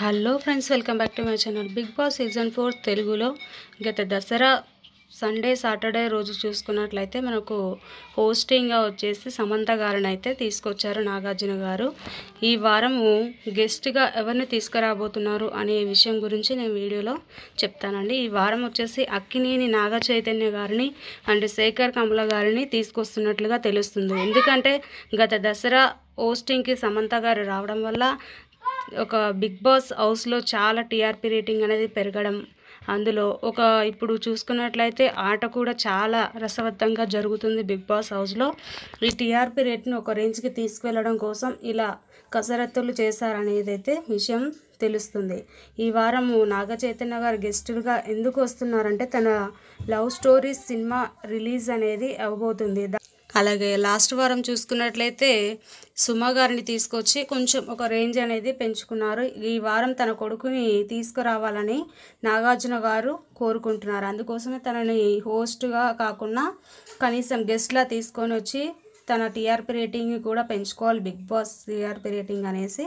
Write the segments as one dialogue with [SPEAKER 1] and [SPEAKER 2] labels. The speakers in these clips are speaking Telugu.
[SPEAKER 1] hello friends welcome back to my channel Bigg Boss season four తెలుగులో గత దసరా సండే సాటర్డే రోజు చూసుకున్నట్లయితే మనకు హోస్టింగ్గా వచ్చేసి సమంత గారిని అయితే తీసుకొచ్చారు నాగార్జున గారు ఈ వారము గెస్ట్గా ఎవరిని తీసుకురాబోతున్నారు అనే విషయం గురించి నేను వీడియోలో చెప్తానండి ఈ వారం వచ్చేసి అక్కినేని నాగ చైతన్య గారిని అండ్ శేఖర్ కమల గారిని తీసుకొస్తున్నట్లుగా తెలుస్తుంది ఎందుకంటే గత దసరా హోస్టింగ్కి సమంత గారు రావడం వల్ల ఒక బిగ్ బాస్ హౌస్లో చాలా టీఆర్పీ రేటింగ్ అనేది పెరగడం అందులో ఒక ఇప్పుడు చూసుకున్నట్లయితే ఆట కూడా చాలా రసవత్తంగా జరుగుతుంది బిగ్ బాస్ హౌస్లో ఈ టీఆర్పీ రేట్ను ఒక రేంజ్కి తీసుకువెళ్ళడం కోసం ఇలా కసరత్తులు చేశారనేదైతే విషయం తెలుస్తుంది ఈ వారము నాగ చైతన్య గారు గెస్టులుగా ఎందుకు వస్తున్నారంటే తన లవ్ స్టోరీస్ సినిమా రిలీజ్ అనేది అవ్వబోతుంది అలాగే లాస్ట్ వారం చూసుకున్నట్లయితే సుమ గారిని తీసుకొచ్చి కొంచెం ఒక రేంజ్ అనేది పెంచుకున్నారు ఈ వారం తన కొడుకుని తీసుకురావాలని నాగార్జున గారు కోరుకుంటున్నారు అందుకోసమే తనని హోస్ట్గా కాకుండా కనీసం గెస్ట్లా తీసుకొని వచ్చి తన టీఆర్పీ రేటింగ్ కూడా పెంచుకోవాలి బిగ్ బాస్ టీఆర్పీ రేటింగ్ అనేసి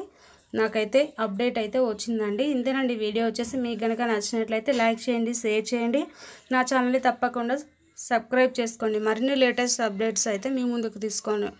[SPEAKER 1] నాకైతే అప్డేట్ అయితే వచ్చిందండి ఇంతేనండి వీడియో వచ్చేసి మీకు కనుక నచ్చినట్లయితే లైక్ చేయండి షేర్ చేయండి నా ఛానల్ని తప్పకుండా సబ్స్క్రైబ్ చేసుకోండి మరిన్ని లేటెస్ట్ అప్డేట్స్ అయితే మీ ముందుకు తీసుకొని